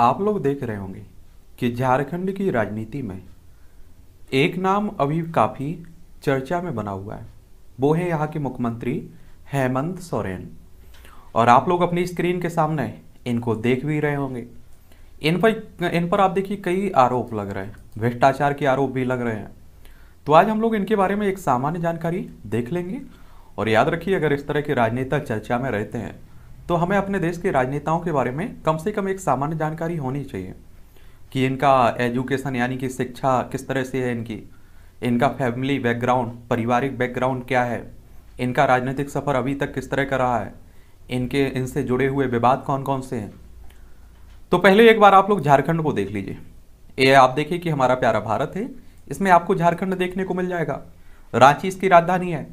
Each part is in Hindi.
आप लोग देख रहे होंगे कि झारखंड की राजनीति में एक नाम अभी काफ़ी चर्चा में बना हुआ है वो है यहाँ के मुख्यमंत्री हेमंत सोरेन और आप लोग अपनी स्क्रीन के सामने इनको देख भी रहे होंगे इन पर इन पर आप देखिए कई आरोप लग रहे हैं भ्रष्टाचार के आरोप भी लग रहे हैं तो आज हम लोग इनके बारे में एक सामान्य जानकारी देख लेंगे और याद रखिए अगर इस तरह के राजनेता चर्चा में रहते हैं तो हमें अपने देश के राजनेताओं के बारे में कम से कम एक सामान्य जानकारी होनी चाहिए कि इनका एजुकेशन यानी कि शिक्षा किस तरह से है इनकी इनका फैमिली बैकग्राउंड पारिवारिक बैकग्राउंड क्या है इनका राजनीतिक सफ़र अभी तक किस तरह का रहा है इनके इनसे जुड़े हुए विवाद कौन कौन से हैं तो पहले एक बार आप लोग झारखंड को देख लीजिए ये आप देखिए कि हमारा प्यारा भारत है इसमें आपको झारखंड देखने को मिल जाएगा रांची इसकी राजधानी है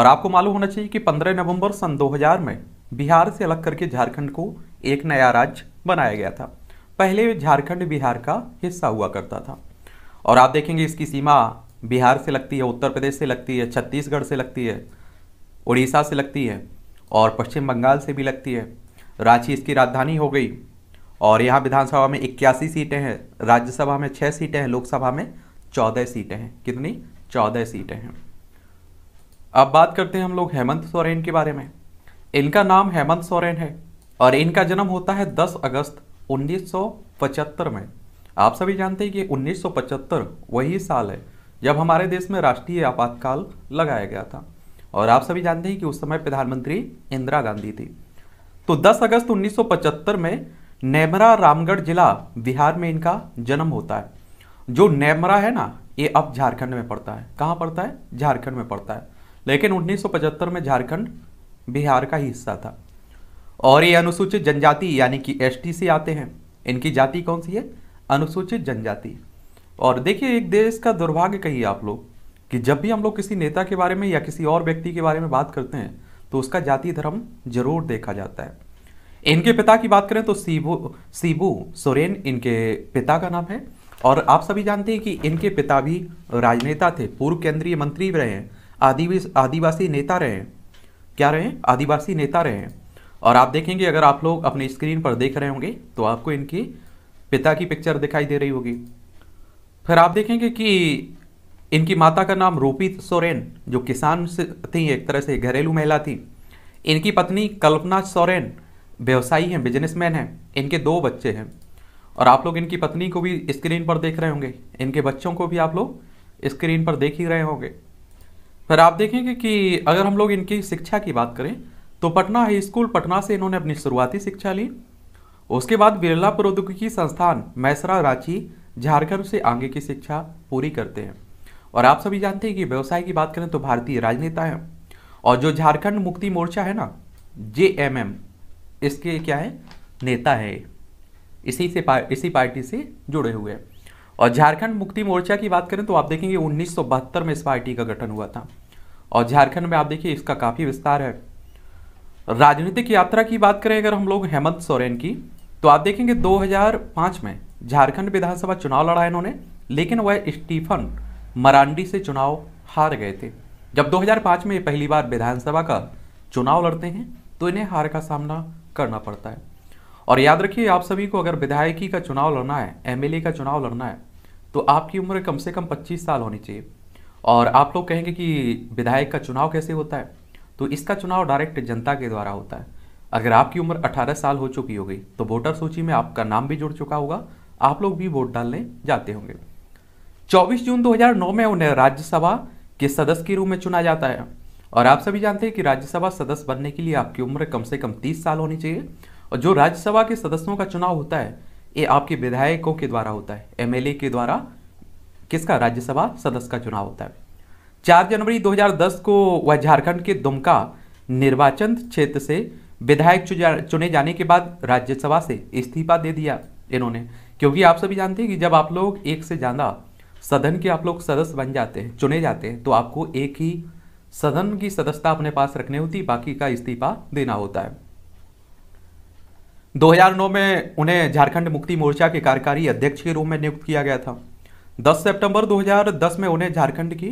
और आपको मालूम होना चाहिए कि 15 नवंबर सन 2000 में बिहार से अलग करके झारखंड को एक नया राज्य बनाया गया था पहले झारखंड बिहार का हिस्सा हुआ करता था और आप देखेंगे इसकी सीमा बिहार से लगती है उत्तर प्रदेश से लगती है छत्तीसगढ़ से लगती है उड़ीसा से लगती है और पश्चिम बंगाल से भी लगती है रांची इसकी राजधानी हो गई और यहाँ विधानसभा में इक्यासी सीटें हैं राज्यसभा में छः सीटें हैं लोकसभा में चौदह सीटें हैं कितनी चौदह सीटें हैं अब बात करते हैं हम लोग हेमंत सोरेन के बारे में इनका नाम हेमंत सोरेन है और इनका जन्म होता है 10 अगस्त 1975 में आप सभी जानते हैं कि 1975 वही साल है जब हमारे देश में राष्ट्रीय आपातकाल लगाया गया था और आप सभी जानते हैं कि उस समय प्रधानमंत्री इंदिरा गांधी थी तो 10 अगस्त 1975 में नेमरा रामगढ़ जिला बिहार में इनका जन्म होता है जो नेमरा है ना ये अब झारखंड में पड़ता है कहाँ पड़ता है झारखंड में पड़ता है लेकिन 1975 में झारखंड बिहार का हिस्सा था और ये अनुसूचित जनजाति यानी कि एसटी से आते हैं इनकी जाति कौन सी है अनुसूचित जनजाति और देखिए एक देश का दुर्भाग्य कहिए आप लोग कि जब भी हम लोग किसी नेता के बारे में या किसी और व्यक्ति के बारे में बात करते हैं तो उसका जाति धर्म जरूर देखा जाता है इनके पिता की बात करें तो सीबू सीबू सोरेन इनके पिता का नाम है और आप सभी जानते हैं कि इनके पिता भी राजनेता थे पूर्व केंद्रीय मंत्री भी रहे हैं आदिवासी आदिवासी नेता रहे हैं क्या रहे हैं आदिवासी नेता रहे हैं और आप देखेंगे अगर आप लोग अपने स्क्रीन पर देख रहे होंगे तो आपको इनके पिता की पिक्चर दिखाई दे रही होगी फिर आप देखेंगे कि इनकी माता का नाम रूपी सोरेन जो किसान से थी एक तरह से घरेलू महिला थी इनकी पत्नी कल्पना सोरेन व्यवसायी हैं बिजनेसमैन हैं इनके दो बच्चे हैं और आप लोग इनकी पत्नी को भी स्क्रीन पर देख रहे होंगे इनके बच्चों को भी आप लोग स्क्रीन पर देख ही रहे होंगे सर आप देखेंगे कि अगर हम लोग इनकी शिक्षा की बात करें तो पटना हाई स्कूल पटना से इन्होंने अपनी शुरुआती शिक्षा ली उसके बाद बिरला प्रौद्योगिकी संस्थान मैसरा रांची झारखंड से आगे की शिक्षा पूरी करते हैं और आप सभी जानते हैं कि व्यवसाय की बात करें तो भारतीय राजनेता हैं और जो झारखंड मुक्ति मोर्चा है ना जे एम एम इसके क्या है नेता है इसी से पार, इसी पार्टी से जुड़े हुए हैं और झारखंड मुक्ति मोर्चा की बात करें तो आप देखेंगे उन्नीस में इस पार्टी का गठन हुआ था और झारखंड में आप देखिए इसका काफ़ी विस्तार है राजनीतिक यात्रा की बात करें अगर हम लोग हेमंत सोरेन की तो आप देखेंगे 2005 में झारखंड विधानसभा चुनाव लड़ा इन्होंने लेकिन वह स्टीफन मरांडी से चुनाव हार गए थे जब 2005 में पहली बार विधानसभा का चुनाव लड़ते हैं तो इन्हें हार का सामना करना पड़ता है और याद रखिए आप सभी को अगर विधायकी का चुनाव लड़ना है एमएलए का चुनाव लड़ना है तो आपकी उम्र कम से कम 25 साल होनी चाहिए और आप लोग कहेंगे कि विधायक का चुनाव कैसे होता है तो इसका चुनाव डायरेक्ट जनता के द्वारा होता है अगर आपकी उम्र 18 साल हो चुकी होगी तो वोटर सूची में आपका नाम भी जुड़ चुका होगा आप लोग भी वोट डालने जाते होंगे 24 जून 2009 में उन्हें राज्यसभा के सदस्य के रूप में चुना जाता है और आप सभी जानते हैं कि राज्यसभा सदस्य बनने के लिए आपकी उम्र कम से कम 30 साल होनी चाहिए और जो राज्यसभा के सदस्यों का चुनाव होता है ये आपके विधायकों के द्वारा होता है एम के द्वारा किसका राज्यसभा सदस्य का चुनाव होता है चार जनवरी 2010 को वह झारखंड के दुमका निर्वाचन क्षेत्र से विधायक चुने जाने के बाद राज्यसभा से इस्तीफा दे दिया इन्होंने क्योंकि आप सभी जानते हैं कि जब आप लोग एक से ज़्यादा सदन के आप लोग सदस्य बन जाते हैं चुने जाते हैं तो आपको एक ही सदन की सदस्यता अपने पास रखने होती बाकी का इस्तीफा देना होता है 2009 में उन्हें झारखंड मुक्ति मोर्चा के कार्यकारी अध्यक्ष के रूप में नियुक्त किया गया था 10 सितंबर 2010 में उन्हें झारखंड की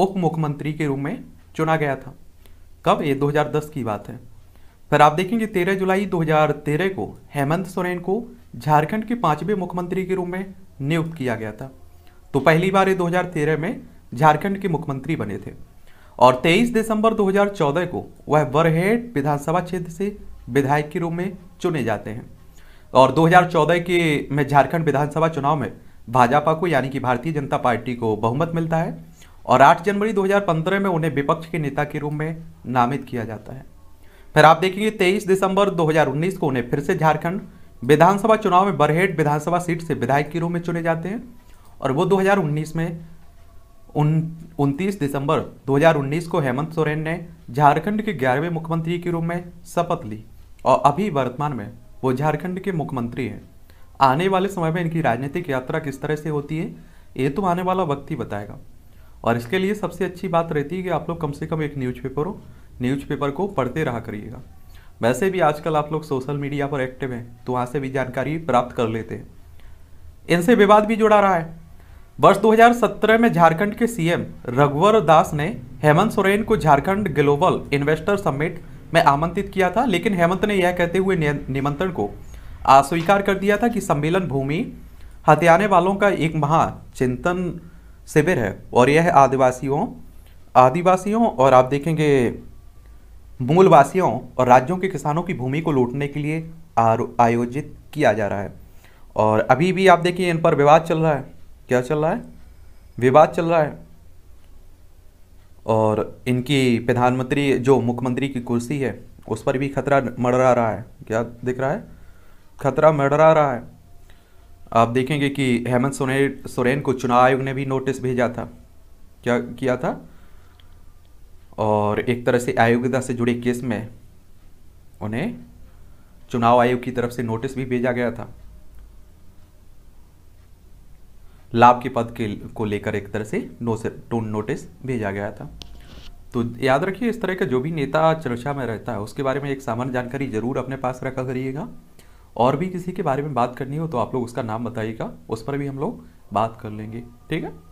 उप मुख्यमंत्री के रूप में चुना गया था कब ये 2010 की बात है फिर आप देखेंगे 13 जुलाई 2013 को हेमंत सोरेन को झारखंड के पांचवें मुख्यमंत्री के रूप में नियुक्त किया गया था तो पहली बार ये 2013 में झारखंड के मुख्यमंत्री बने थे और 23 दिसंबर 2014 को वह बरहेट विधानसभा क्षेत्र से विधायक के रूप में चुने जाते हैं और दो के में झारखंड विधानसभा चुनाव में भाजपा को यानी कि भारतीय जनता पार्टी को बहुमत मिलता है और 8 जनवरी 2015 में उन्हें विपक्ष के नेता के रूप में नामित किया जाता है फिर आप देखेंगे 23 दिसंबर 2019 को उन्हें फिर से झारखंड विधानसभा चुनाव में बरहेट विधानसभा सीट से विधायक के रूप में चुने जाते हैं और वो 2019 में उन उनतीस दिसंबर 2019 को हेमंत सोरेन ने झारखंड के ग्यारहवें मुख्यमंत्री के रूप में शपथ ली और अभी वर्तमान में वो झारखंड के मुख्यमंत्री हैं आने वाले समय में इनकी राजनीतिक यात्रा किस तरह से होती है ये तो आने वाला वक्त ही बताएगा और इसके लिए सबसे अच्छी बात रहती है कि आप लोग कम से कम एक न्यूज़पेपर हो न्यूज़पेपर को पढ़ते रहा करिएगा वैसे भी आजकल आप लोग सोशल मीडिया पर एक्टिव हैं तो वहाँ से भी जानकारी प्राप्त कर लेते हैं इनसे विवाद भी जुड़ा रहा है वर्ष 2017 में झारखंड के सीएम रघुवर दास ने हेमंत सोरेन को झारखंड ग्लोबल इन्वेस्टर समिट में आमंत्रित किया था लेकिन हेमंत ने यह कहते हुए निमंत्रण को स्वीकार कर दिया था कि सम्मेलन भूमि हथियाने वालों का एक महाचिंतन शिविर है और यह आदिवासियों आदिवासियों और आप देखेंगे मूलवासियों और राज्यों के किसानों की भूमि को लूटने के लिए आयोजित किया जा रहा है और अभी भी आप देखिए इन पर विवाद चल रहा है क्या चल रहा है विवाद चल रहा है और इनकी प्रधानमंत्री जो मुख्यमंत्री की कुर्सी है उस पर भी खतरा मर रहा है क्या दिख रहा है खतरा मंडरा रहा है आप देखेंगे कि हेमंत सोरेन सोरेन को चुनाव आयोग ने भी नोटिस भेजा था क्या किया था और एक तरह से अयोग्यता से जुड़े केस में उन्हें चुनाव आयोग की तरफ से नोटिस भी भेजा गया था लाभ के पद के को लेकर एक तरह से नो टोन नोटिस भेजा गया था तो याद रखिए इस तरह का जो भी नेता चर्चा में रहता है उसके बारे में एक सामान्य जानकारी जरूर अपने पास रखा करिएगा और भी किसी के बारे में बात करनी हो तो आप लोग उसका नाम बताइएगा उस पर भी हम लोग बात कर लेंगे ठीक है